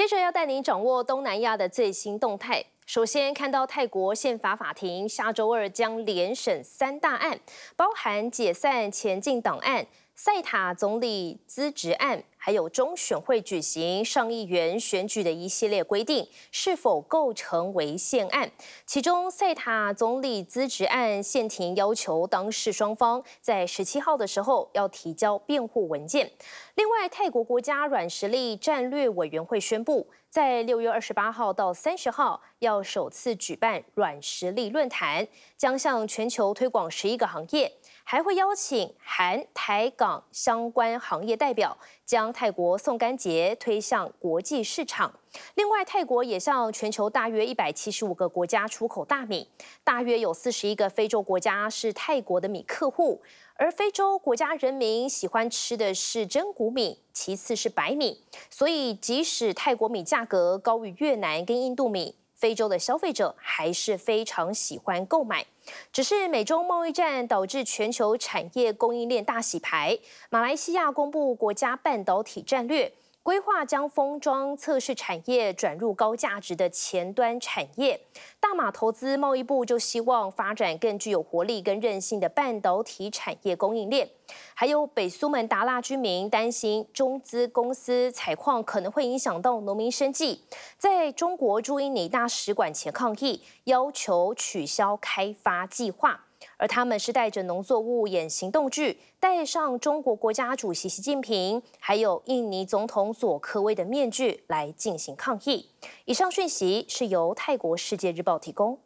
接着要带您掌握东南亚的最新动态。首先看到泰国宪法法庭下周二将连审三大案，包含解散前进党案、赛塔总理资职案。还有中选会举行上议员选举的一系列规定是否构成违宪案？其中，塞塔总理资职案，现庭要求当事双方在十七号的时候要提交辩护文件。另外，泰国国家软实力战略委员会宣布。在六月二十八号到三十号，要首次举办软实力论坛，将向全球推广十一个行业，还会邀请韩、台、港相关行业代表，将泰国宋干节推向国际市场。另外，泰国也向全球大约一百七十五个国家出口大米，大约有四十一个非洲国家是泰国的米客户，而非洲国家人民喜欢吃的是真谷米，其次是白米。所以，即使泰国米价格高于越南跟印度米，非洲的消费者还是非常喜欢购买。只是美洲贸易战导致全球产业供应链大洗牌，马来西亚公布国家半导体战略。规划将封装测试产业转入高价值的前端产业。大马投资贸易部就希望发展更具有活力跟韧性的半导体产业供应链。还有北苏门答腊居民担心中资公司采矿可能会影响到农民生计，在中国驻印尼大使馆前抗议，要求取消开发计划。而他们是带着农作物演行动剧，带上中国国家主席习近平，还有印尼总统佐科威的面具来进行抗议。以上讯息是由泰国世界日报提供。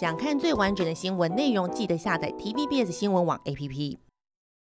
想看最完整的新闻内容，记得下载 TVBS 新闻网 APP。